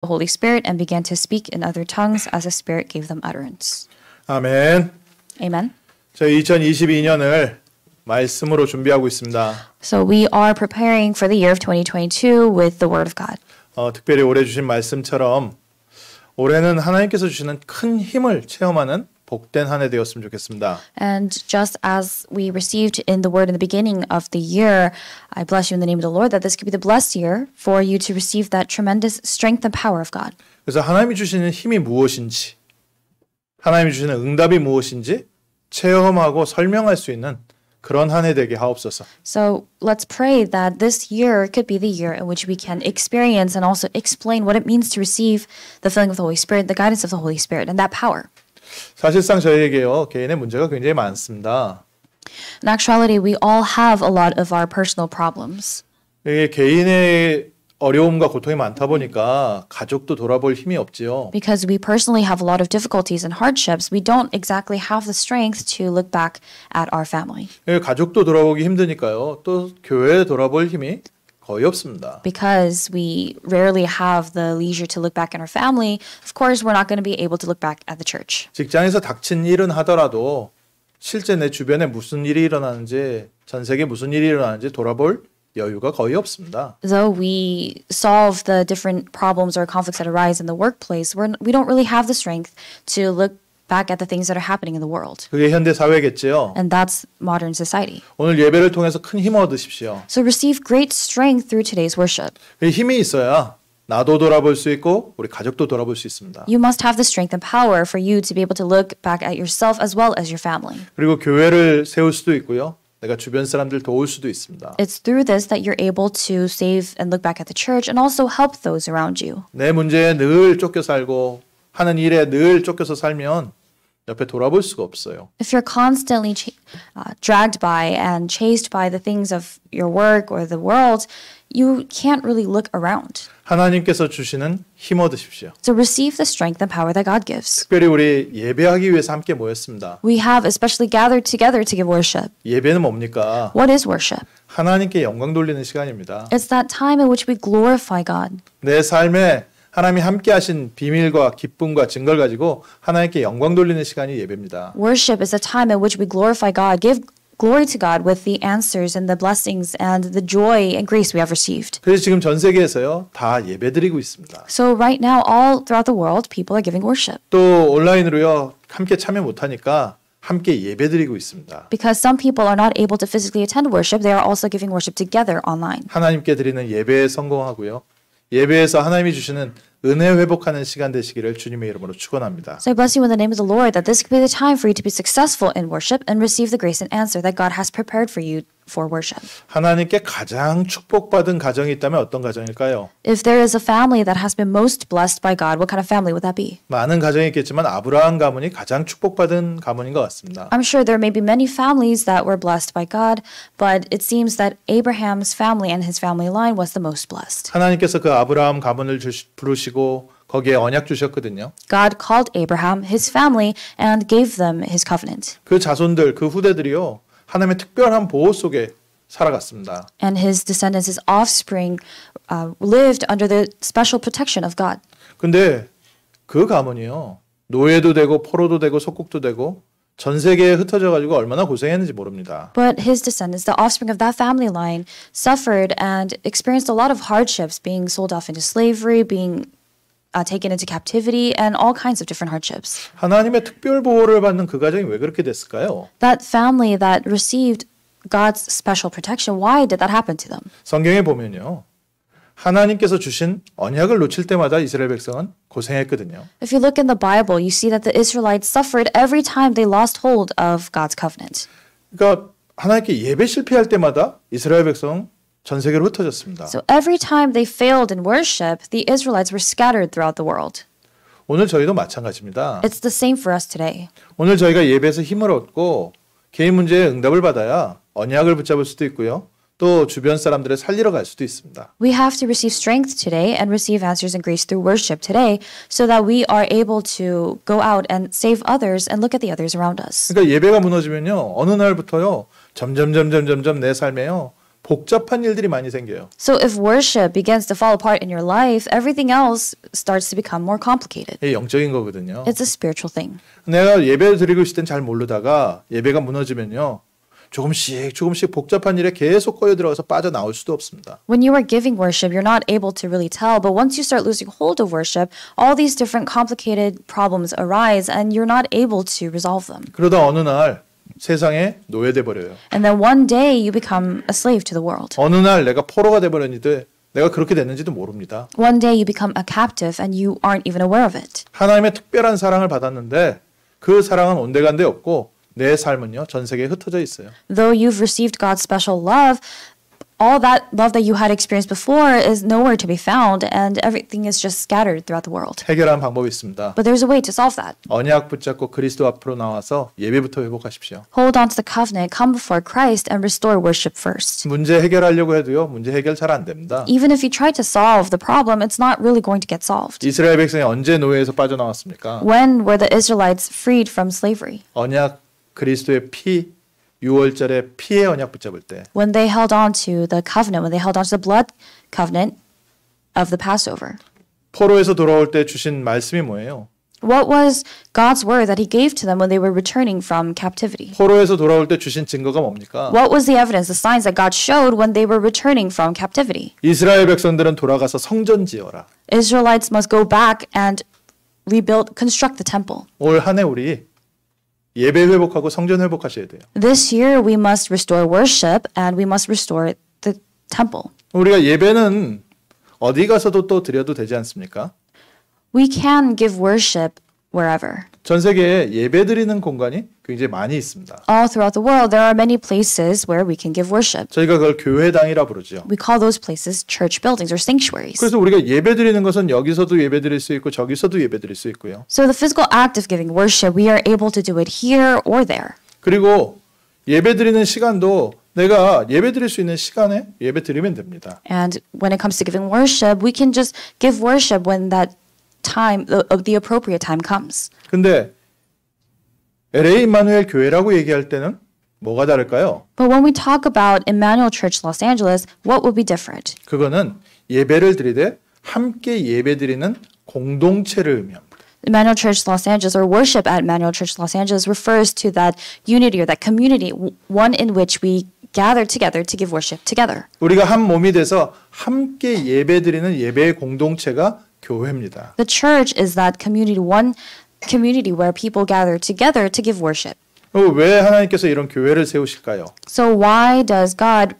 the Holy Spirit and began to speak in other tongues as the Spirit gave them utterance. 아멘. Amen. 저희 2022년을 말씀으로 준비하고 있습니다. So we are preparing for the year of 2022 with the Word of God. 어, 특별히 올해 주신 말씀처럼 올해는 하나님께서 주시는 큰 힘을 체험하는 복된 되었으면 좋겠습니다. And just as we received in the word in the beginning of the year, I bless you in the name of the Lord that this could be the blessed year for you to receive that tremendous strength and power of God. 그래서 하나님이 주시는 힘이 무엇인지, 하나님이 주시는 응답이 무엇인지 체험하고 설명할 수 있는 그런 한 해 되게 하옵소서. So let's pray that this year could be the year in which we can experience and also explain what it means to receive the filling of the Holy Spirit, the guidance of the Holy Spirit, and that power. 사실상 저희에게요 개인의 문제가 굉장히 많습니다. In actuality, we all have a lot of our personal problems. 이게 개인의 어려움과 고통이 많다 보니까 가족도 돌아볼 힘이 없지요. Because we personally have a lot of difficulties and hardships, we don't exactly have the strength to look back at our family. 가족도 돌아보기 힘드니까요. 또 교회 돌아볼 힘이 거의 없습니다. Because we rarely have the leisure to look back in our family, of course we're not going to be able to look back at the church. 직장에서 닥친 일은 하더라도 실제 내 주변에 무슨 일이 일어나는지 전 세계 무슨 일이 일어나는지 돌아볼 여유가 거의 없습니다. Though we solve the different problems or conflicts that arise in the workplace, we're, we don't really have the strength to look back at the things that are happening in the world. 그게 현대 사회겠지요. And that's modern society. 오늘 예배를 통해서 얻으십시오. So receive great strength through today's worship. 힘이 있어야 나도 돌아볼 수 있고 우리 가족도 돌아볼 수 있습니다. You must have the strength and power for you to be able to look back at yourself as well as your family. 그리고 교회를 세울 수도 있고요. 내가 주변 사람들 도울 수도 있습니다. It's through this that you're able to save and look back at the church and also help those around you. 내 문제에 늘 쫓겨 살고 하는 일에 늘 쫓겨서 살면 옆에 돌아볼 수가 없어요. If you're constantly uh, dragged by and chased by the things of your work or the world, you can't really look around. 하나님께서 주시는 힘 얻으십시오. So receive the strength and power that God gives. 특별히 우리 예배하기 위해서 함께 모였습니다. We have especially gathered together to give worship. 예배는 뭡니까? What is worship? 하나님께 영광 돌리는 시간입니다. It's that time in which we glorify God. 내 삶에 하나님이 함께 하신 비밀과 기쁨과 증거를 가지고 하나님께 영광 돌리는 시간이 예배입니다. Worship is a time in which we glorify God, give glory to God with the answers and the blessings and the joy and grace we have received. 그래서 지금 전 세계에서요 다 예배드리고 있습니다. So right now, all throughout the world, people are giving worship. 또 온라인으로요 함께 참여 못하니까 함께 예배드리고 있습니다. Because some people are not able to physically attend worship, they are also giving worship together online. 하나님께 드리는 예배에 성공하고요. 예배에서 하나님이 주시는 은혜 회복하는 시간 되시기를 주님의 이름으로 축원합니다. So I bless you in the name of the Lord that this could be the time for you to be successful in worship and receive the grace and answer that God has prepared for you for worship. 하나님께 가장 축복받은 가정이 있다면 어떤 가정일까요? If there is a family that has been most blessed by God, what kind of family would that be? 많은 가정이 있겠지만 아브라함 가문이 가장 축복받은 가문인 것 같습니다. I'm sure there may be many families that were blessed by God, but it seems that Abraham's family and his family line was the most blessed. 하나님께서 그 아브라함 가문을 주시, 부르시고 거기에 언약 주셨거든요. God called Abraham, his family, and gave them his covenant. 그 자손들, 그 후대들이요. 하나님의 특별한 보호 속에 살아갔습니다. And his descendants, his offspring, uh, lived under the special protection of God. 근데 그 가문이요 노예도 되고 포로도 되고 속국도 되고 전 세계에 흩어져 가지고 얼마나 고생했는지 모릅니다. But his descendants, the offspring of that family line, suffered and experienced a lot of hardships, being sold off into slavery, being uh, taken into captivity and all kinds of different hardships. 하나님의 특별 보호를 받는 그 가정이 왜 그렇게 됐을까요? That family that received God's special protection, why did that happen to them? 성경에 보면요. 하나님께서 주신 언약을 놓칠 때마다 이스라엘 백성은 고생했거든요. If you look in the Bible, you see that the Israelites suffered every time they lost hold of God's covenant. 그러니까 하나님께 예배 실패할 때마다 이스라엘 백성 전 세계로 흩어졌습니다. So every time they failed in worship, the Israelites were scattered throughout the world. 오늘 저희도 마찬가지입니다. It's the same for us today. 오늘 저희가 예배에서 힘을 얻고 개인 문제에 응답을 받아야 언약을 붙잡을 수도 있고요. 또 주변 사람들을 살리러 갈 수도 있습니다. We have to receive strength today and receive answers and grace through worship today so that we are able to go out and save others and look at the others around us. 그러니까 예배가 무너지면요. 어느 날부터요. 점점 점점 점점 내 삶에요. 복잡한 일들이 많이 생겨요. So if worship begins to fall apart in your life, everything else starts to become more complicated. 예, 영적인 거거든요. It's a spiritual thing. 내가 예배를 드리고 있을 땐 잘 모르다가 예배가 무너지면요. 조금씩 조금씩 복잡한 일에 계속 꺼여 들어가서 빠져 나올 수도 없습니다. When you are giving worship, you're not able to really tell, but once you start losing hold of worship, all these different complicated problems arise and you're not able to resolve them. 그러다 어느 날 세상에 노예돼 버려요. And then one day you become a slave to the world. 어느 날 내가 포로가 돼 버렸는데 내가 그렇게 됐는지도 모릅니다. One day you become a captive and you aren't even aware of it. 하나님의 특별한 사랑을 받았는데 그 사랑은 온데간데 없고 내 삶은요 전 세계에 흩어져 있어요. Though you've received God's special love, all that love that you had experienced before is nowhere to be found and everything is just scattered throughout the world. 해결한 방법이 있습니다. But there's a way to solve that. 언약 붙잡고 그리스도 앞으로 나와서 예배부터 회복하십시오. Hold on to the covenant, come before Christ and restore worship first. 문제 해결하려고 해도요. 문제 해결 됩니다. Even if you try to solve the problem, it's not really going to get solved. 이스라엘 백성이 언제 노예에서 빠져나왔습니까? When were the Israelites freed from slavery? 언약 그리스도의 피 피의 언약 붙잡을 때 when they held on to the covenant when they held on to the blood covenant of the passover 포로에서 돌아올 때 주신 말씀이 뭐예요? What was God's word that he gave to them when they were returning from captivity? 포로에서 돌아올 때 주신 증거가 뭡니까? What was the evidence, the signs that God showed when they were returning from captivity? 이스라엘 백성들은 돌아가서 성전 지어라. Israelites must go back and rebuild, construct the temple. 올 우리 예배 회복하고 성전 회복하셔야 돼요. This year we must restore worship and we must restore the temple. 우리가 예배는 어디 가서도 또 드려도 되지 않습니까? We can give worship wherever. 전 세계에 예배 드리는 공간이 굉장히 많이 있습니다. All throughout the world there are many places where we can give worship. 저희가 그걸 교회당이라 부르죠. We call those places church buildings or sanctuaries. 그래서 우리가 예배드리는 것은 여기서도 예배드릴 수 있고 저기서도 예배드릴 수 있고요. So the physical act of giving worship we are able to do it here or there. 그리고 예배드리는 시간도 내가 예배드릴 수 있는 시간에 예배드리면 됩니다. And when it comes to giving worship, we can just give worship when that time the, the appropriate time comes. 근데 LA 마누엘 교회라고 얘기할 때는 뭐가 다를까요? But when we talk about Emmanuel Church Los Angeles, what would be different? 그거는 예배를 드리되 함께 예배드리는 공동체를 의미합니다. Emmanuel Church Los Angeles or worship at Emmanuel Church Los Angeles refers to that unity or that community, one in which we gather together to give worship together. 우리가 한 몸이 돼서 함께 예배드리는 예배의 공동체가 교회입니다. The church is that community, one community where people gather together to give worship. 왜 하나님께서 이런 교회를 세우실까요? So why does God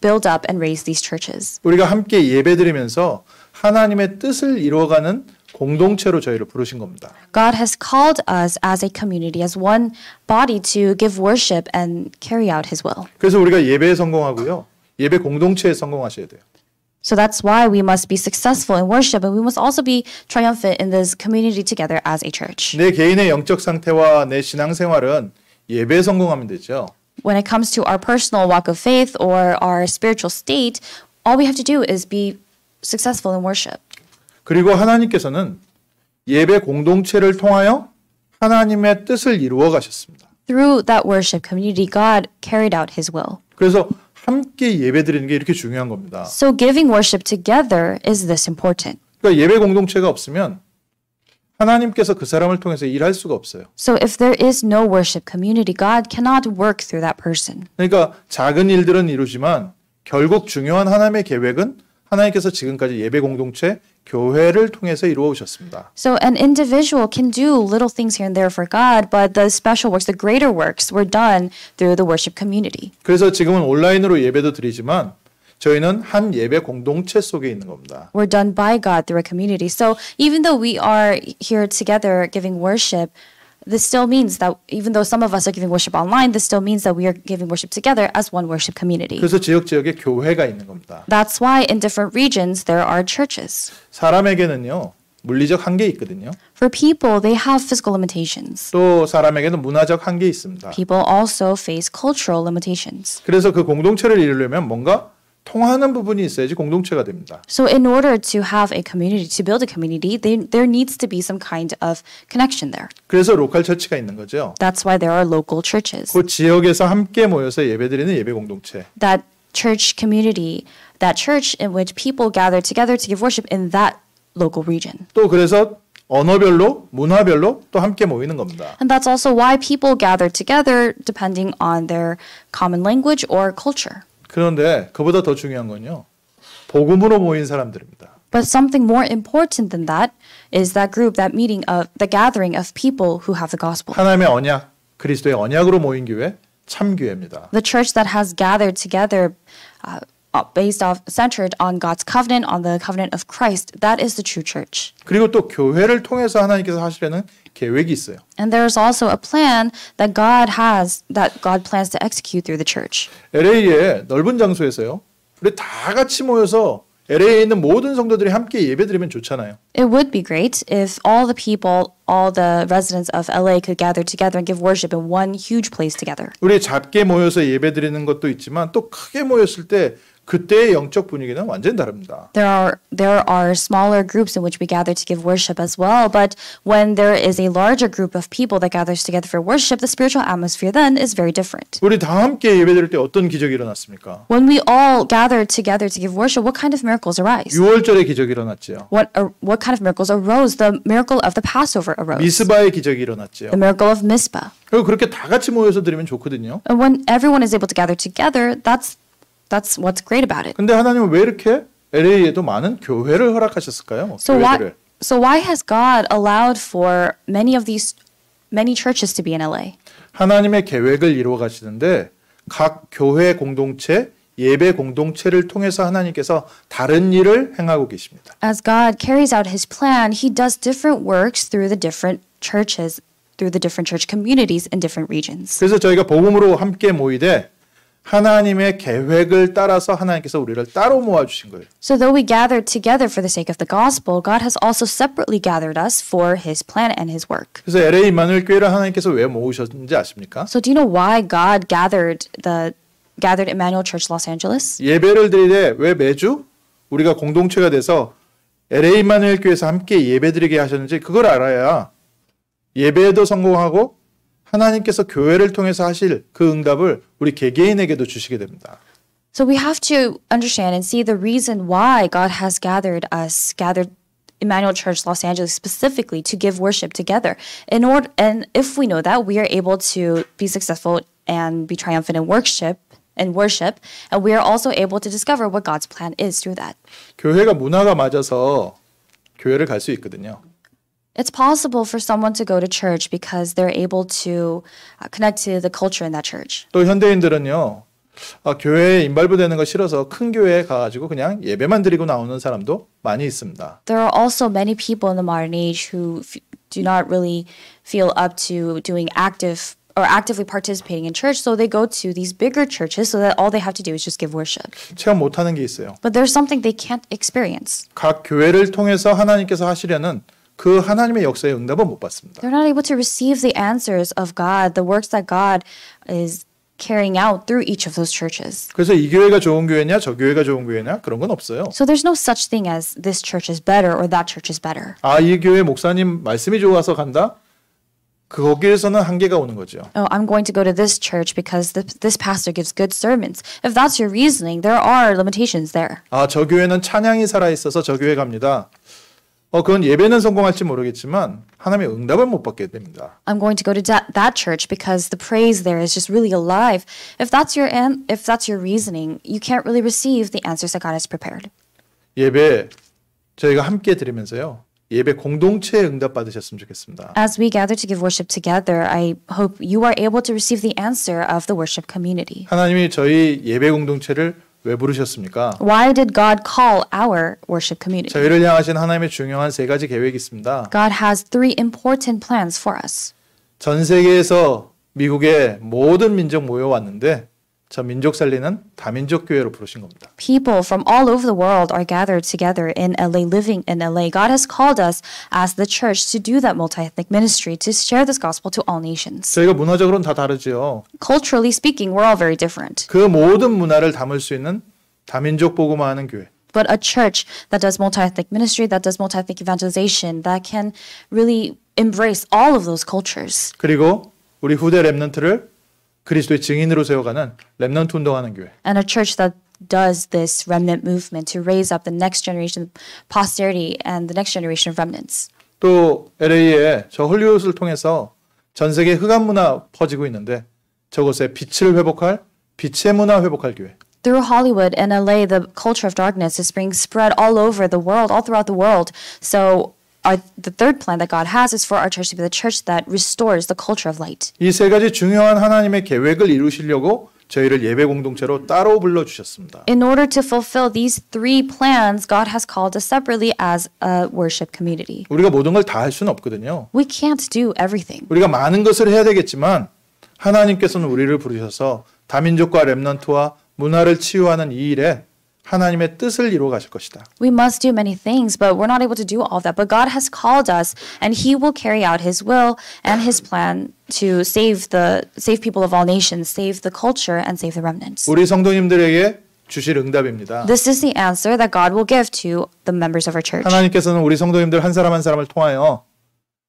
build up and raise these churches? 우리가 함께 예배드리면서 하나님의 뜻을 이루어가는 공동체로 저희를 부르신 겁니다. God has called us as a community, as one body to give worship and carry out His will. 그래서 우리가 예배에 성공하고요, 예배 공동체에 성공하셔야 돼요. So that's why we must be successful in worship and we must also be triumphant in this community together as a church. 내 개인의 영적 상태와 내 신앙생활은 예배 성공하면 되죠. When it comes to our personal walk of faith or our spiritual state, all we have to do is be successful in worship. 그리고 하나님께서는 예배 공동체를 통하여 하나님의 뜻을 이루어 가셨습니다. Through that worship community, God carried out His will. 그래서 함께 예배드리는 게 이렇게 중요한 겁니다. So giving worship together is this important. 그러니까 예배 공동체가 없으면 하나님께서 그 사람을 통해서 일할 수가 없어요. So if there is no worship community, God cannot work through that person. 그러니까 작은 일들은 이루지만 결국 중요한 하나님의 계획은 하나님께서 지금까지 예배 공동체 교회를 통해서 이루어 오셨습니다. So an individual can do little things here and there for God, but the special works, the greater works were done through the worship community. 그래서 지금은 온라인으로 예배도 드리지만 저희는 한 예배 공동체 속에 있는 겁니다. We're done by God through a community. So even though we are here together giving worship, this still means that even though some of us are giving worship online, this still means that we are giving worship together as one worship community. 그래서 지역 지역에 교회가 있는 겁니다. That's why in different regions there are churches. 사람에게는요. 물리적 한계 있거든요. For people, they have physical limitations. 또 사람에게는 문화적 한계 있습니다. People also face cultural limitations. 그래서 그 공동체를 이루려면 뭔가 통하는 부분이 있어야지 공동체가 됩니다. So in order to have a community, to build a community, they, there needs to be some kind of connection there. 그래서 로컬 처치가 있는 거죠. That's why there are local churches. 그 지역에서 함께 모여서 예배드리는 예배 공동체. That church community, that church in which people gather together to give worship in that local region. 또 그래서 언어별로 문화별로 또 함께 모이는 겁니다. And that's also why people gather together depending on their common language or culture. 그런데 그보다 더 중요한 건요. 복음으로 모인 사람들입니다. But something more important than that is that group, that meeting of the gathering of people who have the gospel. 하나님의 언약, 그리스도의 언약으로 모인 교회, 참교회입니다. The church that has gathered together uh, based off centered on God's covenant, on the covenant of Christ. That is the true church. 그리고 또 교회를 통해서 하나님께서 하시려는 계획이 있어요. And there's also a plan that God has that God plans to execute through the church. LA의 넓은 장소에서요. 우리 다 같이 모여서 LA에 있는 모든 성도들이 함께 예배드리면 좋잖아요. It would be great if all the people, all the residents of LA could gather together and give worship in one huge place together. 우리 작게 모여서 예배드리는 것도 있지만 또 크게 모였을 때 그때의 영적 분위기는 다릅니다. There are there are smaller groups in which we gather to give worship as well, but when there is a larger group of people that gathers together for worship, the spiritual atmosphere then is very different. 우리 다 함께 예배드릴 때 어떤 기적이 일어났습니까? When we all gather together to give worship, what kind of miracles arise? 6월절의 기적이 일어났지요. What uh, what kind of miracles arose? The miracle of the Passover arose. 미스바의 기적이 일어났지요. The miracle of Mizpah. 그리고 그렇게 다 같이 모여서 드리면 좋거든요. And when everyone is able to gather together, that's That's what's great about it. 근데 하나님은 왜 이렇게 LA에도 많은 교회를 허락하셨을까요? So 교회들을. why So why has God allowed for many of these many churches to be in LA? 하나님의 계획을 이루어 가시는데 각 교회 공동체 예배 공동체를 통해서 하나님께서 다른 일을 행하고 계십니다. As God carries out his plan, he does different works through the different churches, through the different church communities in different regions. 그래서 저희가 복음으로 함께 모이되 하나님의 계획을 따라서 하나님께서 우리를 따로 모아 주신 거예요. So though we gathered together for the sake of the gospel, God has also separately gathered us for His plan and His work. 그래서 LA 만일 교회를 하나님께서 왜 모으셨는지 아십니까? So do you know why God gathered the gathered Emmanuel Church Los Angeles? 예배를 드리되 왜 매주 우리가 공동체가 돼서 LA 만일 교회에서 함께 예배드리게 하셨는지 그걸 알아야 예배도 성공하고 하나님께서 교회를 통해서 하실 그 응답을 우리 개개인에게도 주시게 됩니다. So we have to understand and see the reason why God has gathered us, gathered Emmanuel Church Los Angeles specifically to give worship together. In order, and if we know that, we are able to be successful and be triumphant in worship. And worship, and we are also able to discover what God's plan is through that. 교회가 문화가 맞아서 교회를 갈 수 있거든요 it's possible for someone to go to church because they're able to uh, connect to the culture in that church. 또 현대인들은요. 아, 교회에 거 싫어서 큰 교회에 그냥 예배만 드리고 나오는 사람도 많이 있습니다. There are also many people in the modern age who do not really feel up to doing active or actively participating in church, so they go to these bigger churches so that all they have to do is just give worship. 체험 못하는 게 있어요. But there's something they can't experience. 각 교회를 통해서 하나님께서 하시려는 그 하나님의 역사의 응답은 못 받습니다. They're not able to receive the answers of God, the works that God is carrying out through each of those churches. 그래서 이 교회가 좋은 교회냐 저 교회가 좋은 교회냐 그런 건 없어요. So there's no such thing as this church is better or that church is better. 아이 교회 목사님 말씀이 좋아서 간다. 거기에서는 한계가 오는 거죠. Oh, I'm going to go to this church because the, this pastor gives good sermons. If that's your reasoning, there are limitations there. 아, 저 교회는 찬양이 살아 있어서 저 교회 갑니다. 어, 그건 예배는 성공할지 모르겠지만 하나님의 응답을 못 받게 됩니다. I'm going to go to that, that church because the praise there is just really alive. If that's your an, if that's your reasoning, you can't really receive the answers that God has prepared. 예배 저희가 함께 드리면서요. 예배 공동체의 응답 받으셨으면 좋겠습니다. As we gather to give worship together, I hope you are able to receive the answer of the worship community. 하나님이 저희 예배 공동체를 왜 부르셨습니까? Why did God call our worship community? 저희를 향하신 하나님의 중요한 세 가지 계획이 있습니다. God has three important plans for us. 전 세계에서 미국의 모든 민족 모여왔는데 민족 살리는 다민족 교회로 부르신 겁니다. People from all over the world are gathered together in LA living in LA. God has called us as the church to do that multi-ethnic ministry to share this gospel to all nations. 저희가 문화적으로는 다 Culturally speaking, we're all very different. 그 모든 문화를 담을 수 있는 다민족 복음화하는 교회. But a church that does multi-ethnic ministry, that does multi-ethnic evangelization, that can really embrace all of those cultures. 그리고 우리 후대 렘넌트를 그리스도의 증인으로 세워가는 렘넌트 운동하는 교회. And a church that does this remnant movement to raise up the next generation posterity and the next generation of remnants. 또 LA에 저 헐리우드를 통해서 전 세계 흑암 문화 퍼지고 있는데 저곳에 빛을 회복할 빛의 문화 회복할 교회. Through Hollywood and LA, the culture of darkness is being spread all over the world, all throughout the world. So our, the third plan that God has is for our church to be the church that restores the culture of light. 이세 가지 중요한 하나님의 계획을 이루시려고 저희를 예배 공동체로 따로 불러 주셨습니다. In order to fulfill these three plans, God has called us separately as a worship community. 우리가 모든 걸 다 할 수는 없거든요. We can't do everything. 우리가 많은 것을 해야 되겠지만 하나님께서는 우리를 부르셔서 다민족과 렘넌트와 문화를 치유하는 이 일에 하나님의 뜻을 이루어 가실 것이다. We must do many things, but we're not able to do all that. But God has called us, and He will carry out His will and His plan to save the save people of all nations, save the culture, and save the remnants. 우리 성도님들에게 주실 응답입니다. This is the answer that God will give to the members of our church. 하나님께서는 우리 성도님들 한 사람 한 사람을 통하여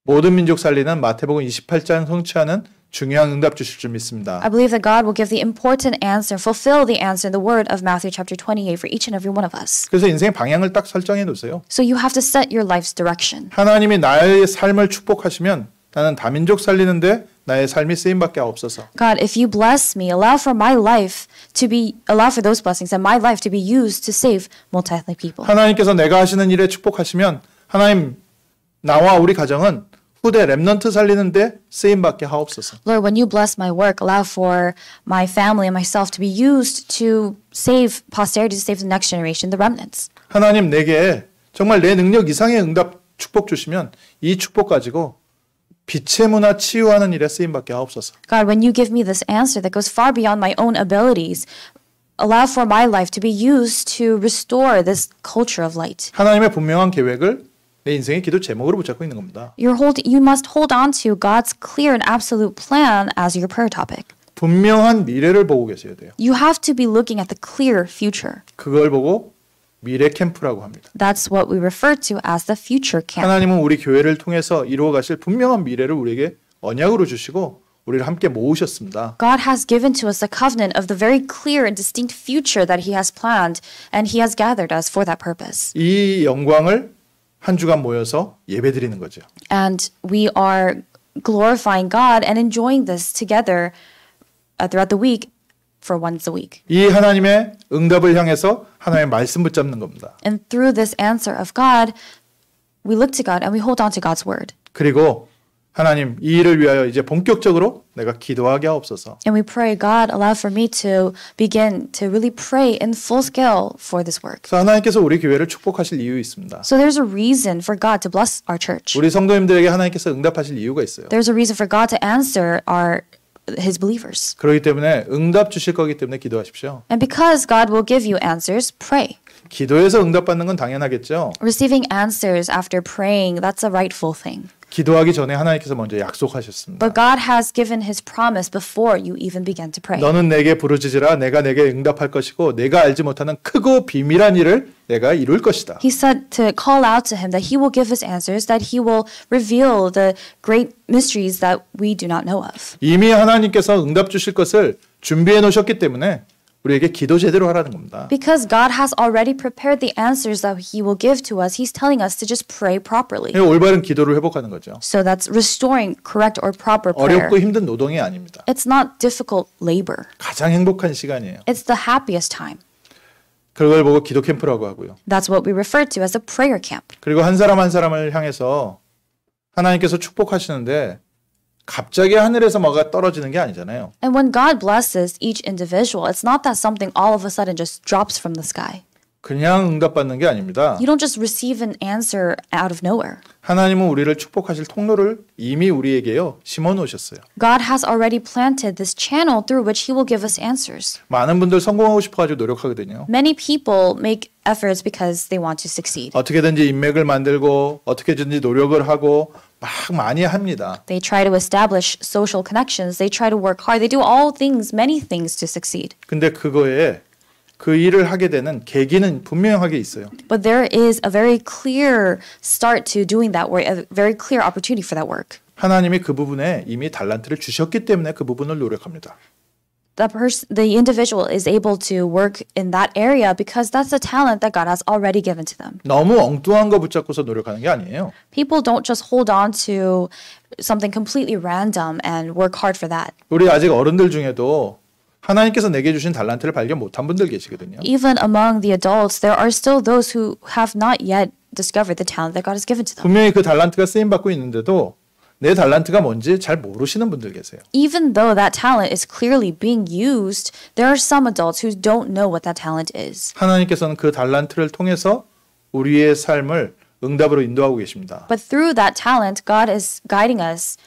모든 민족 살리는 마태복음 28장 성취하는 중요한 응답 주실 줄 믿습니다. I believe that God will give the important answer, fulfill the answer in the word of Matthew chapter 28 for each and every one of us. 그래서 인생 방향을 딱 설정해 놓으세요. So you have to set your life's direction. 하나님이 나의 삶을 축복하시면 나는 다민족 살리는데 나의 삶이 쓰임밖에 없어서. God, if you bless me, allow for my life to be allow for those blessings and my life to be used to save multi-ethnic people. 하나님께서 내가 하시는 일에 축복하시면 하나님 나와 우리 가정은 후대 렘넌트 살리는데 쓰임 받게 하옵소서. Lord, when you bless my work, allow for my family and myself to be used to save posterity, to save the next generation, the remnants. 하나님 내게 정말 내 능력 이상의 응답 축복 주시면 이 축복 가지고 빛의 문화 치유하는 일에 쓰임 받게 하옵소서. God, when you give me this answer that goes far beyond my own abilities, allow for my life to be used to restore this culture of light. 하나님의 분명한 계획을 내 인생의 기도 제목으로 붙잡고 있는 겁니다. You're hold, you must hold on to God's clear and absolute plan as your prayer topic. 분명한 미래를 보고 계셔야 돼요. You have to be looking at the clear future. 그걸 보고 미래 캠프라고 합니다. That's what we refer to as the future camp. 하나님은 우리 교회를 통해서 이루어 가실 분명한 미래를 우리에게 언약으로 주시고 우리를 함께 모으셨습니다. God has given to us a covenant of the very clear and distinct future that he has planned and he has gathered us for that purpose. 이 영광을 한 주간 모여서 예배드리는 거죠. And we are glorifying God and enjoying this together uh, throughout the week for once a week. 이 하나님의 응답을 향해서 하나님의 말씀 붙잡는 겁니다. And through this answer of God, we look to God and we hold on to God's word. 그리고 하나님 이 일을 위하여 이제 본격적으로 내가 기도하게 하옵소서. And we pray God allow for me to begin to really pray in full scale for this work. 그래서 하나님께서 우리 교회를 축복하실 이유 있습니다. So there's a reason for God to bless our church. 우리 성도님들에게 하나님께서 응답하실 이유가 있어요. There's a reason for God to answer our his believers. 그렇기 때문에 응답 주실 거기 때문에 기도하십시오. And because God will give you answers, pray. 기도에서 응답받는 건 당연하겠죠. Receiving answers after praying, that's a rightful thing. 기도하기 전에 하나님께서 먼저 약속하셨습니다. But God has given his promise before you even began to pray. 너는 내게 부르짖으라 내가 내게 응답할 것이고 내가 알지 못하는 크고 비밀한 일을 내가 이룰 것이다. He said to call out to him that he will give us answers that he will reveal the great mysteries that we do not know of. 이미 하나님께서 응답 주실 것을 준비해 놓으셨기 때문에 우리에게 기도 제대로 하라는 겁니다. Because God has already prepared the answers that He will give to us, He's telling us to just pray properly. 올바른 기도를 회복하는 거죠. So that's restoring correct or proper prayer. 어렵고 힘든 노동이 아닙니다. It's not difficult labor. 가장 행복한 시간이에요. It's the happiest time. 그걸 보고 기도 캠프라고 하고요. That's what we refer to as a prayer camp. 그리고 한 사람 한 사람을 향해서 하나님께서 축복하시는데 갑자기 하늘에서 뭐가 떨어지는 게 아니잖아요. And when God blesses each individual, it's not that something all of a sudden just drops from the sky. 그냥 응답받는 게 아닙니다. You don't just receive an answer out of nowhere. 하나님은 우리를 축복하실 통로를 이미 우리에게요 심어 놓으셨어요. God has already planted this channel through which He will give us answers. 많은 분들 성공하고 싶어가지고 노력하거든요. Many people make efforts because they want to succeed. 어떻게든지 인맥을 만들고 어떻게든지 노력을 하고 막 많이 합니다. They try to establish social connections. They try to work hard. They do all things, many things to succeed. 근데 그거에 그 일을 하게 되는 계기는 분명하게 있어요. But there is a very clear start to doing that work, a very clear opportunity for that work. 하나님이 그 부분에 이미 달란트를 주셨기 때문에 그 부분을 노력합니다. the person the individual is able to work in that area because that's a talent that God has already given to them. 너무 엉뚱한 거 붙잡고서 노력하는 게 아니에요. People don't just hold on to something completely random and work hard for that. 우리 아직 어른들 중에도 하나님께서 내게 주신 달란트를 발견 못한 분들 계시거든요. Even among the adults there are still those who have not yet discovered the talent that God has given to them. 분명히 그 달란트가 쓰임 받고 있는데도 내 달란트가 뭔지 잘 모르시는 분들 계세요. Even though that talent is clearly being used, there are some adults who don't know what that talent is. 하나님께서는 그 달란트를 통해서 우리의 삶을 응답으로 인도하고 계십니다. But through that talent, God is guiding us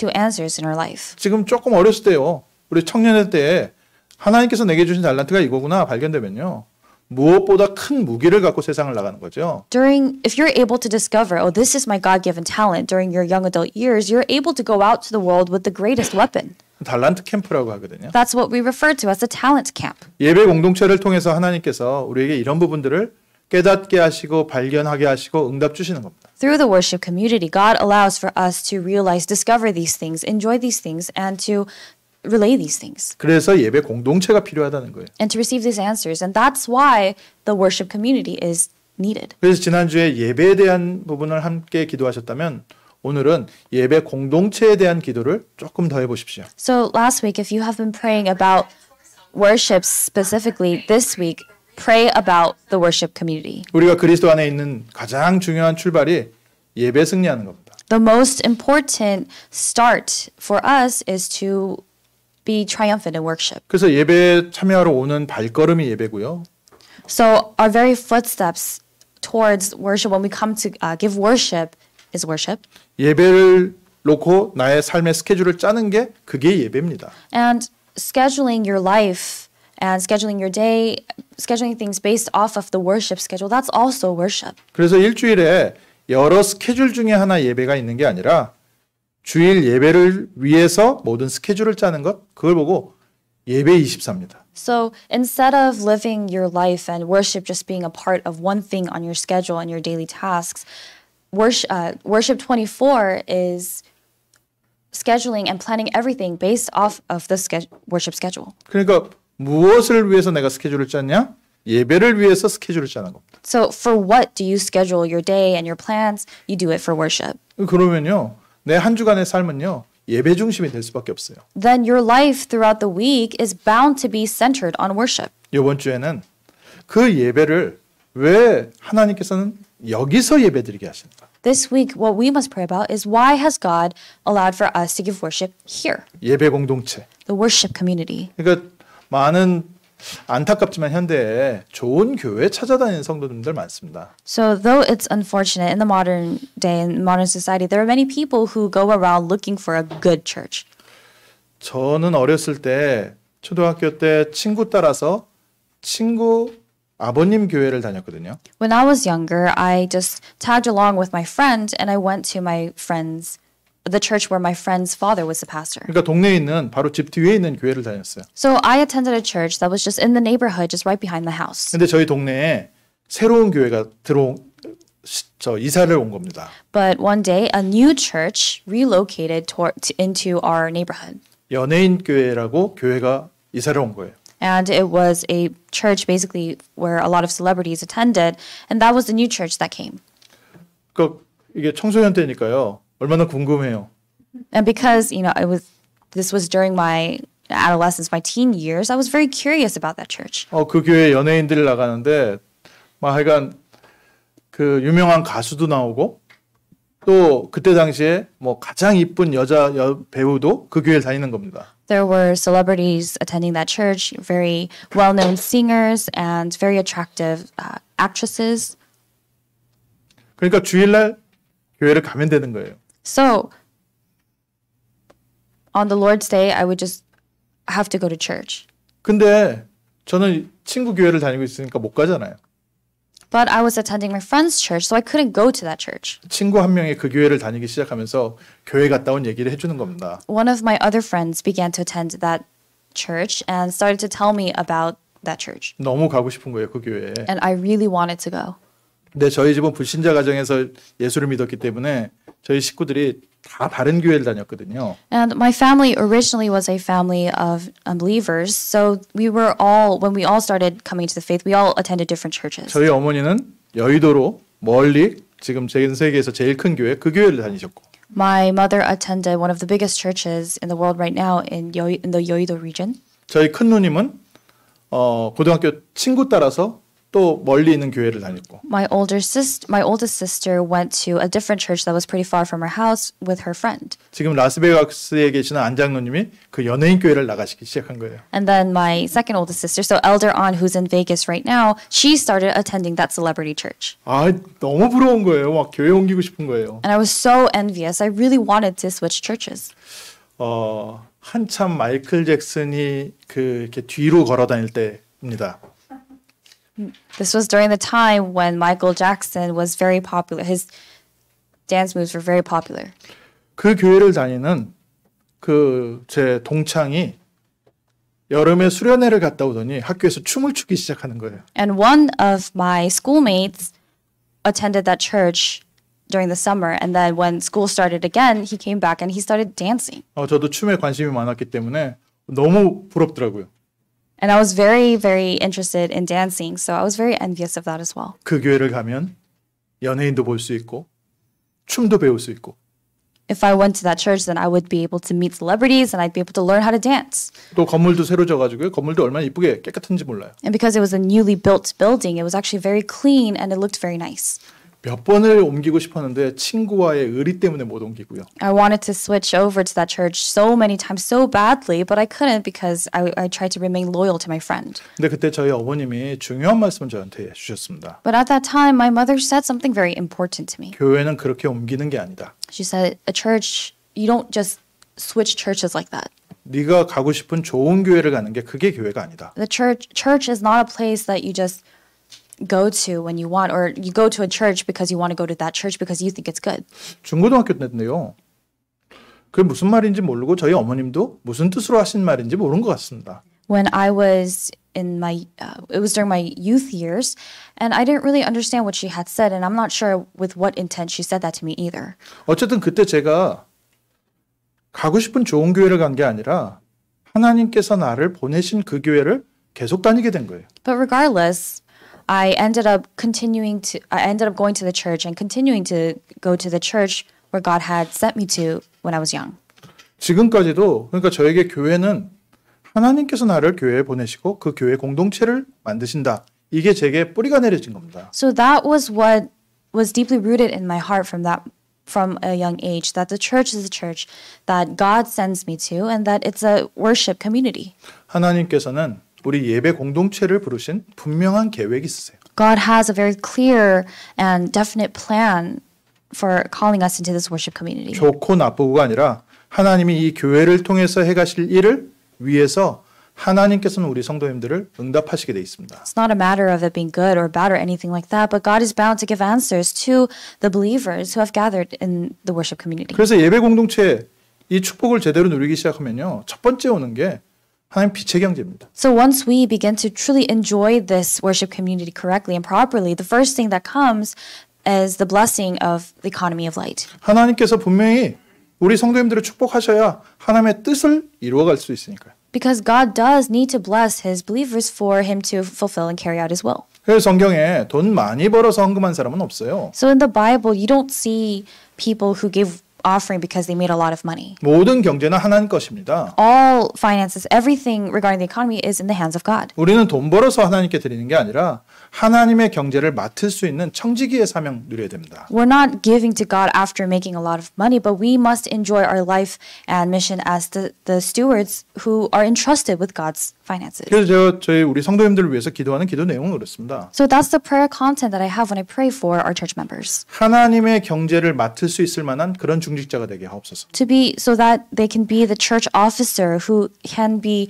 to answers in our life. 지금 조금 어렸을 때요. 우리 청년의 때에 하나님께서 내게 주신 달란트가 이거구나 발견되면요. 무엇보다 큰 무기를 갖고 세상을 나가는 거죠. During if you're able to discover, oh this is my God-given talent during your young adult years, you're able to go out to the world with the greatest weapon. 달란트 캠프라고 하거든요. That's what we refer to as a talent camp. 예배 공동체를 통해서 하나님께서 우리에게 이런 부분들을 깨닫게 하시고 발견하게 하시고 응답 주시는 겁니다. Through the worship community, God allows for us to realize, discover these things, enjoy these things, and to relay these things. 그래서 예배 공동체가 필요하다는 거예요. And to receive these answers, and that's why the worship community is needed. 그래서 지난주에 예배에 대한 부분을 함께 기도하셨다면 오늘은 예배 공동체에 대한 기도를 조금 So last week, if you have been praying about worship specifically, this week pray about the worship community. 우리가 그리스도 안에 있는 가장 중요한 출발이 예배 승리하는 겁니다. The most important start for us is to be triumphant in worship. 그래서 예배에 참여하러 오는 발걸음이 예배고요. So our very footsteps towards worship when we come to uh, give worship is worship. 예배를 놓고 나의 삶의 스케줄을 짜는 게 그게 예배입니다. And scheduling your life and scheduling your day, scheduling things based off of the worship schedule, that's also worship. 그래서 일주일에 여러 스케줄 중에 하나 예배가 있는 게 아니라 주일 예배를 위해서 모든 스케줄을 짜는 것 그걸 보고 예배 24입니다. So instead of living your life and worship just being a part of one thing on your schedule and your daily tasks, worship, uh, worship 24 is scheduling and planning everything based off of the ske- worship schedule. 그러니까 무엇을 위해서 내가 스케줄을 짰냐? 예배를 위해서 스케줄을 짜는 겁니다. So for what do you schedule your day and your plans? You do it for worship. 그러면요. 내한 주간의 삶은요. 예배 중심이 될 수밖에 없어요. Then your life throughout the week is bound to be centered on worship. 이번 주에는 그 예배를 왜 하나님께서는 여기서 예배드리게 하신다. This week what we must pray about is why has God allowed for us to give worship here? 예배 공동체. The worship community. 그러니까 많은 안타깝지만 현대에 좋은 교회 찾아다니는 성도님들 많습니다. So though it's unfortunate in the modern day in modern society there are many people who go around looking for a good church. 저는 어렸을 때 초등학교 때 친구 따라서 친구 아버님 교회를 다녔거든요. When I was younger, I just tagged along with my friend and I went to my friend's the church where my friend's father was the pastor. 그러니까 동네에 있는 바로 집 뒤에 있는 교회를 다녔어요. So I attended a church that was just in the neighborhood, just right behind the house. 근데 저희 동네에 새로운 교회가 들어온 저 이사를 온 겁니다. But one day a new church relocated toward, into our neighborhood. 연예인 교회라고 교회가 이사를 온 거예요. And it was a church basically where a lot of celebrities attended, and that was the new church that came. 그 이게 청소년 때니까요. 얼마나 궁금해요. And because you know, I was this was during my adolescence, my teen years, I was very curious about that church. 어, 그 교회 연예인들 나가는데 막 하여간 그 유명한 가수도 나오고 또 그때 당시에 뭐 가장 이쁜 여자 여, 배우도 그 교회를 다니는 겁니다. There were celebrities attending that church, very well-known singers and very attractive uh, actresses. 그러니까 주일날 교회를 가면 되는 거예요. So on the Lord's day I would just have to go to church. 근데 저는 친구 교회를 다니고 있으니까 못 가잖아요. But I was attending my friend's church, so I couldn't go to that church. 친구 한 명이 그 교회를 다니기 시작하면서 교회 갔다 온 얘기를 겁니다. One of my other friends began to attend that church and started to tell me about that church. 너무 가고 싶은 거예요 그 교회에. And I really wanted to go. 근데 저희 집은 불신자 가정에서 예수를 믿었기 때문에 저희 식구들이 다 바른 교회를 다녔거든요. And my family originally was a family of believers, so we were all when we all started coming to the faith, we all attended different churches. 저희 어머니는 여의도로 멀리 지금 전 세계에서 제일 큰 교회 그 교회를 다니셨고. My mother attended one of the biggest churches in the world right now in 여 in the 여의도 region. 저희 큰 누님은 어 고등학교 친구 따라서 또 멀리 있는 교회를 다녔고. My older sister, my oldest sister went to a different church that was pretty far from her house with her friend. 지금 라스베가스에 계시는 안 장로님이 그 연예인 교회를 나가시기 시작한 거예요. And then my second oldest sister, so elder aunt who's in Vegas right now, she started attending that celebrity church. 아 너무 부러운 거예요. 막 교회 옮기고 싶은 거예요. And I was so envious. I really wanted to switch churches. 어 한참 마이클 잭슨이 그 이렇게 뒤로 걸어 다닐 때입니다. This was during the time when Michael Jackson was very popular. His dance moves were very popular. 그 교회를 다니는 그 제 동창이 여름에 수련회를 갔다 오더니 학교에서 춤을 추기 시작하는 거예요. And one of my schoolmates attended that church during the summer and then when school started again he came back and he started dancing. 어 저도 춤에 관심이 많았기 때문에 너무 부럽더라고요. And I was very, very interested in dancing, so I was very envious of that as well. 그 교회를 가면 연예인도 있고 춤도 배울 수 있고. If I went to that church, then I would be able to meet celebrities and I'd be able to learn how to dance. 또 건물도 새로 건물도 얼마나 이쁘게 깨끗한지 몰라요. And because it was a newly built building, it was actually very clean and it looked very nice. 몇 번을 옮기고 싶었는데 친구와의 의리 때문에 못 옮기고요. I wanted to switch over to that church so many times so badly, but I couldn't because I, I tried to remain loyal to my friend. 근데 그때 저희 어머님이 중요한 말씀을 저한테 주셨습니다. But at that time, my mother said something very important to me. 교회는 그렇게 옮기는 게 아니다. She said, a church, you don't just switch churches like that. 네가 가고 싶은 좋은 교회를 가는 게 그게 교회가 아니다. The church, church is not a place that you just go to when you want or you go to a church because you want to go to that church because you think it's good. 중고등학교 때인데요. 무슨 말인지 모르고 저희 어머님도 무슨 뜻으로 하신 말인지 모른 것 같습니다. When I was in my uh, it was during my youth years and I didn't really understand what she had said and I'm not sure with what intent she said that to me either. 어쨌든 그때 제가 가고 싶은 좋은 교회를 간 게 아니라 하나님께서 나를 보내신 그 교회를 계속 다니게 된 거예요. But regardless, I ended up continuing to, I ended up going to the church and continuing to go to the church where God had sent me to when I was young. 지금까지도 그러니까 저에게 교회는 하나님께서 나를 교회에 보내시고 그 교회 공동체를 만드신다. 이게 제게 뿌리가 내려진 겁니다. So that was what was deeply rooted in my heart from that from a young age that the church is a church that God sends me to and that it's a worship community. 하나님께서는 우리 예배 공동체를 부르신 분명한 계획이 있으세요. God has a very clear and definite plan for calling us into this worship community. 좋고 나쁘고가 아니라 하나님이 이 교회를 통해서 해가실 일을 위해서 하나님께서는 우리 성도님들을 응답하시게 돼 있습니다. It's not a matter of it being good or bad or anything like that, but God is bound to give answers to the believers who have gathered in the worship community. 그래서 예배 공동체 이 축복을 제대로 누리기 시작하면요, 첫 번째 오는 게 하나님 빛의 경제입니다. So once we begin to truly enjoy this worship community correctly and properly, the first thing that comes is the blessing of the economy of light. 하나님께서 분명히 우리 성도님들을 축복하셔야 하나님의 뜻을 이루어갈 수 있으니까요. Because God does need to bless His believers for Him to fulfill and carry out His will. 그래서 성경에 돈 많이 벌어서 헌금한 사람은 없어요. So in the Bible, you don't see people who gave offering because they made a lot of money. 모든 경제는 하나님 것입니다. All finances, everything regarding the economy is in the hands of God. 우리는 돈 벌어서 하나님께 드리는 게 아니라 하나님의 경제를 맡을 수 있는 청지기의 사명 누려야 됩니다. We're not giving to God after making a lot of money, but we must enjoy our life and mission as the, the stewards who are entrusted with God's finances. 그래서 저희 우리 성도님들을 위해서 기도하는 기도 내용을 그렇습니다. So that's the prayer content that I have when I pray for our church members. 하나님의 경제를 맡을 수 있을 만한 그런 중직자가 되게 하옵소서. To be so that they can be the church officer who can be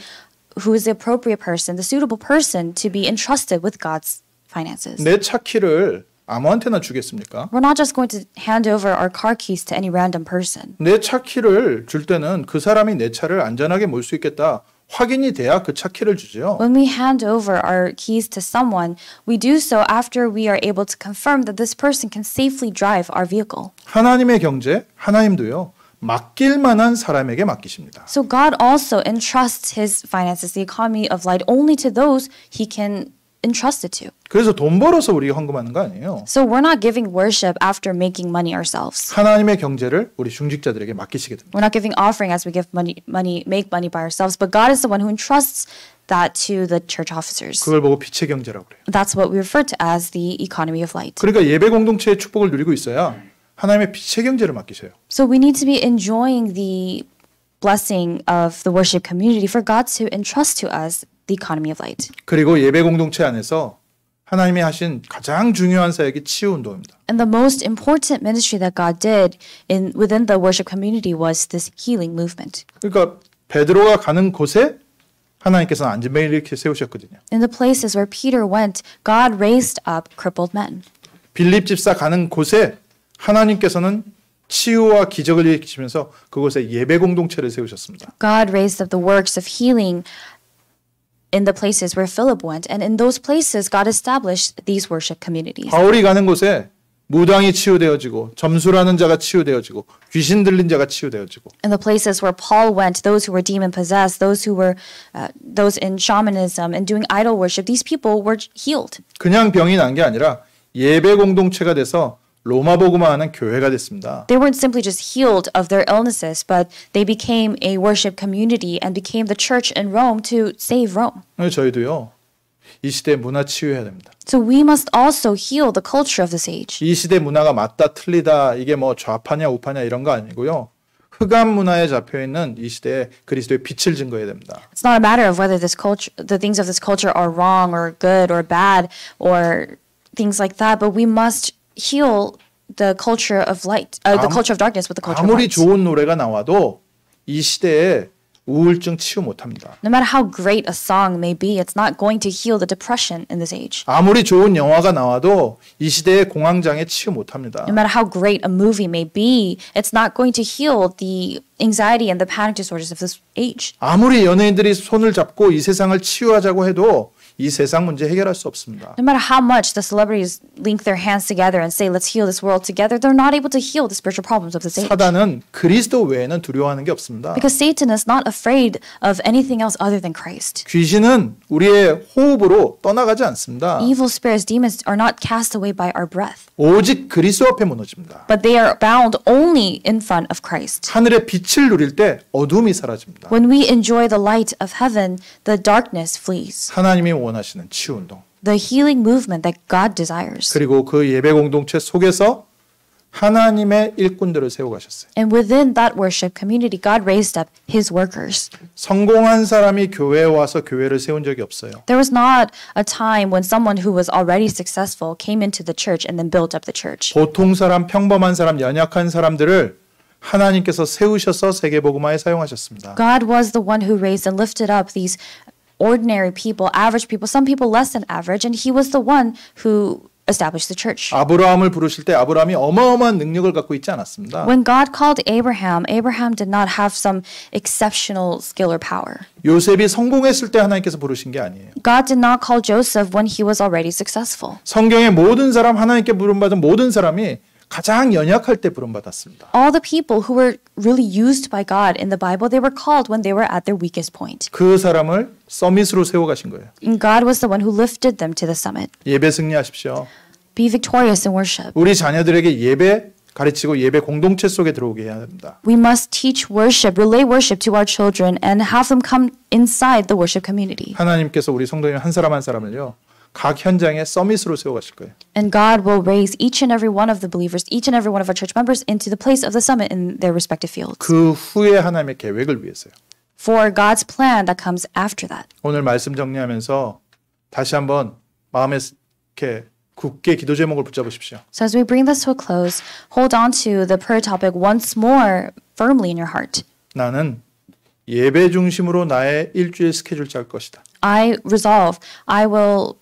who is the appropriate person, the suitable person to be entrusted with God's finances. 내차 키를 아무한테나 주겠습니까? We're not just going to hand over our car keys to any random person. 내 키를 줄 때는 그 사람이 내 차를 안전하게 몰 있겠다. 확인이 돼야 그 키를 주지요. When we hand over our keys to someone, we do so after we are able to confirm that this person can safely drive our vehicle. 하나님의 경제, 하나님도요. 맡길 만한 사람에게 맡기십니다. So God also entrusts his finances, the economy of light, only to those he can entrusted to. 그래서 돈 벌어서 우리가 헌금하는 거 아니에요. So we're not giving worship after making money ourselves. 하나님의 경제를 우리 중직자들에게 맡기시게 됩니다. We're not giving offering as we give money, money, make money by ourselves, but God is the one who entrusts that to the church officers. 그걸 보고 빛의 경제라고 그래요. That's what we refer to as the economy of light. 그러니까 예배 공동체의 축복을 누리고 있어야 하나님의 빛의 경제를 맡기세요. So we need to be enjoying the blessing of the worship community for God to entrust to us the economy of light. 그리고 예배 공동체 안에서 하나님이 하신 가장 중요한 사역이 치유 운동입니다. And the most important ministry that God did in within the worship community was this healing movement. 그러니까 베드로가 가는 곳에 하나님께서는 안진뱅이를 이렇게 세우셨거든요. In the places where Peter went, God raised up crippled men. 빌립 집사 가는 곳에 하나님께서는 치유와 기적을 일으키시면서 그곳에 예배 공동체를 세우셨습니다. God raised up the works of healing in the places where Philip went, and in those places God established these worship communities. 바울이 가는 곳에 무당이 치유되어지고 점술하는 자가 치유되어지고 귀신 들린 자가 치유되어지고. In the places where Paul went, those who were demon possessed, those who were uh, those in shamanism and doing idol worship, these people were healed. 그냥 병이 난 아니라 예배 공동체가 돼서 로마 복음화하는 교회가 됐습니다. They weren't simply just healed of their illnesses, but they became a worship community and became the church in Rome to save Rome. 저희도요. 이 시대 문화 치유해야 됩니다. So we must also heal the culture of this age. 이 시대 문화가 맞다 틀리다 이게 뭐 좌파냐 우파냐 이런 거 아니고요. 흑암 문화에 잡혀 있는 이 시대의 그리스도의 빛을 증거해야 됩니다. It's not a matter of whether this culture the things of this culture are wrong or good or bad or things like that, but we must heal the culture of light, uh, the culture of darkness with the culture of 아무리 light. 좋은 노래가 나와도 이 시대에 우울증 치유 못합니다. No matter how great a song may be, it's not going to heal the depression in this age. 아무리 좋은 영화가 나와도 이 시대의 공황장애 치유 못합니다. No matter how great a movie may be, it's not going to heal the anxiety and the panic disorders of this age. 아무리 연예인들이 손을 잡고 이 세상을 치유하자고 해도 이 세상 문제 해결할 수 없습니다. No matter how much the celebrities link their hands together and say let's heal this world together, they're not able to heal the spiritual problems of this age. 사단은 그리스도 외에는 두려워하는 게 없습니다. Because Satan is not afraid of anything else other than Christ. 귀신은 우리의 호흡으로 떠나가지 않습니다. Evil spirits, demons are not cast away by our breath. 오직 그리스도 앞에 무너집니다. But they are bound only in front of Christ. 하늘의 빛을 누릴 때 어둠이 사라집니다. When we enjoy the light of heaven, the darkness flees. 하나님이 원하시는 치유운동. The healing movement that God desires. 그리고 그 예배 공동체 속에서 하나님의 일꾼들을 세워 가셨어요. And within that worship community, God raised up His workers. 성공한 사람이 교회에 와서 교회를 세운 적이 없어요. There was not a time when someone who was already successful came into the church and then built up the church. 보통 사람, 평범한 사람, 연약한 사람들을 하나님께서 세우셔서 세계복음화에 사용하셨습니다. God was the one who raised and lifted up these ordinary people, average people, some people less than average, and he was the one who established the church. 아브라함을 부르실 때 아브라함이 어마어마한 능력을 갖고 있지 않았습니다. When God called Abraham, Abraham did not have some exceptional skill or power. 요셉이 성공했을 때 하나님께서 부르신 게 아니에요. God did not call Joseph when he was already successful. 성경의 모든 사람 하나님께 부름받은 모든 사람이 가장 연약할 때 부름 받았습니다. All the people who were really used by God in the Bible, they were called when they were at their weakest point. 그 사람을 서밋으로 세워 가신 거예요. And God was the one who lifted them to the summit. 예배 승리하십시오. Be victorious in worship. 우리 자녀들에게 예배 가르치고 예배 공동체 속에 들어오게 해야 합니다. We must teach worship, relay worship to our children and have them come inside the worship community. 하나님께서 우리 성도님 한 사람 한 사람을요. 각 현장에 서밋으로 세워가실 거예요. And God will raise each and every one of the believers, each and every one of our church members into the place of the summit in their respective fields. 그 후에 하나님의 계획을 위해서요. For God's plan that comes after that. 오늘 말씀 정리하면서 다시 한번 마음에 이렇게 굳게 기도 제목을 붙잡으십시오. So as we bring this to a close, hold on to the prayer topic once more firmly in your heart. 나는 예배 중심으로 나의 일주일 스케줄 짤 것이다. I resolve I will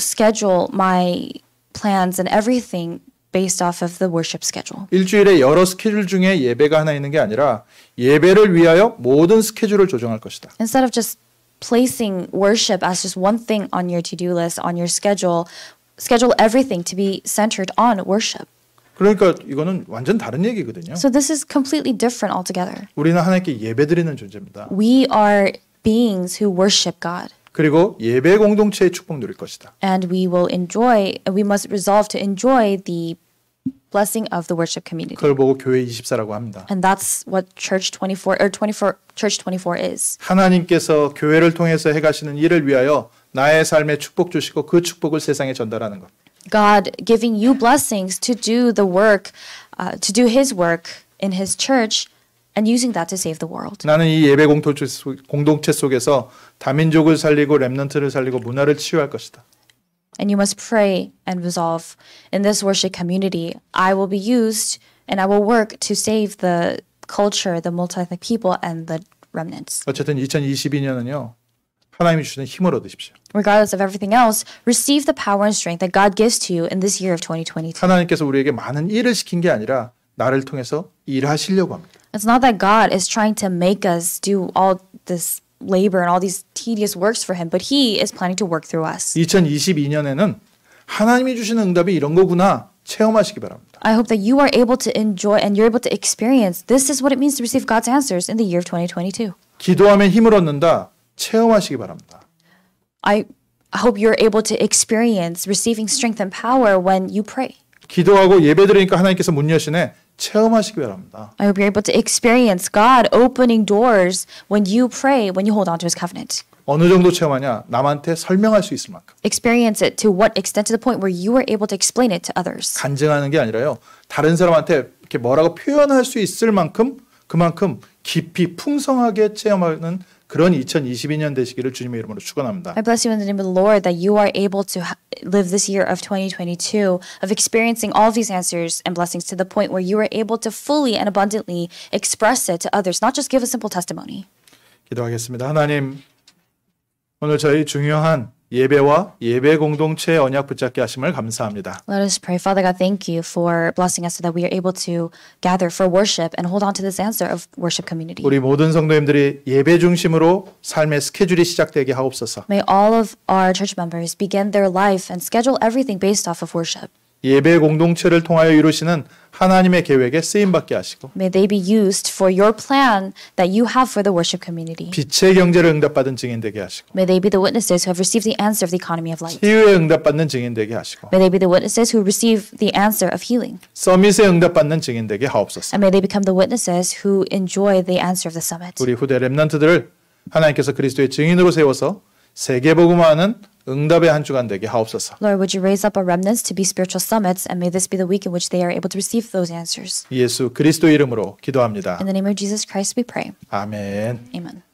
schedule my plans and everything based off of the worship schedule. 일주일에 여러 스케줄 중에 예배가 하나 있는 게 아니라 예배를 위하여 모든 스케줄을 조정할 것이다. Instead of just placing worship as just one thing on your to-do list on your schedule, schedule everything to be centered on worship. 그러니까 이거는 완전 다른 얘기거든요. So this is completely different altogether. 우리는 하나님께 예배드리는 존재입니다. We are beings who worship God. 그리고 예배 공동체의 축복 누릴 것이다. And we will enjoy we must resolve to enjoy the blessing of the worship community. 그걸 보고 교회 24라고 합니다. And that's what church 24 or 24 church 24 is. 하나님께서 교회를 통해서 해 가시는 일을 위하여 나의 삶에 축복 주시고 그 축복을 세상에 전달하는 것. God giving you blessings to do the work uh, to do his work in his church and using that to save the world. 나는 이 예배 공동체 속에서 다민족을 살리고 렘넌트를 살리고 문화를 치유할 것이다. And you must pray and resolve in this worship community I will be used and I will work to save the culture, the multi-ethnic people and the remnants. 어쨌든 2022년은요. 하나님이 주시는 힘을 얻으십시오. Regardless of everything else, receive the power and strength that God gives to you in this year of 2022. 하나님께서 우리에게 많은 일을 시킨 게 아니라 나를 통해서 일하시려고 합니다. It's not that God is trying to make us do all this labor and all these tedious works for him, but he is planning to work through us. 2022년에는 하나님이 주시는 응답이 이런 거구나 체험하시기 바랍니다. I hope that you are able to enjoy and you're able to experience this is what it means to receive God's answers in the year of 2022. 기도하면 힘을 얻는다 체험하시기 바랍니다. I hope you're able to experience receiving strength and power when you pray. 기도하고 예배드리니까 하나님께서 문 여시네 체험하시기 바랍니다. I hope you're able to experience God opening doors when you pray, when you hold on to His covenant. 어느 정도 체험하냐? 남한테 설명할 수 있을 만큼. Experience it to what extent to the point where you are able to explain it to others. 간증하는 게 아니라요. 다른 사람한테 이렇게 뭐라고 표현할 수 있을 만큼 그만큼 깊이 풍성하게 체험하는 그런 2022년 되시기를 주님의 이름으로 축원합니다. I bless you in the name of the Lord that you are able to live this year of 2022 of experiencing all of these answers and blessings to the point where you are able to fully and abundantly express it to others, not just give a simple testimony. 기도하겠습니다. 하나님 오늘 저희 중요한 예배와 예배 공동체의 언약 붙잡게 하심을 감사합니다. Let us pray. Father God, thank you for blessing us so that we are able to gather for worship and hold on to this answer of worship community. 우리 모든 성도님들이 예배 중심으로 삶의 스케줄이 시작되게 하옵소서. May all of our church members begin their life and schedule everything based off of worship. 예배 공동체를 통하여 이루시는 하나님의 계획에 쓰임 받게 하시고 May they be used for your plan that you have for the worship community. 빛의 경제를 응답받은 증인 되게 하시고 May they be the witnesses who have received the answer of the economy of light. 치유에 응답받는 증인 되게 하시고 May they be the witnesses who receive the answer of healing. 서밋에 응답받는 증인 되게 하옵소서. And may they become the witnesses who enjoy the answer of the summit. 우리 후대 렘넌트들을 하나님께서 그리스도의 증인으로 세워서 세계복음화는 응답의 한 주간 되게 하옵소서. Lord, would you raise up our remnants to be spiritual summits, and may this be the week in which they are able to receive those answers. 예수 그리스도 이름으로 기도합니다. In the name of Jesus Christ, we pray. 아멘. Amen.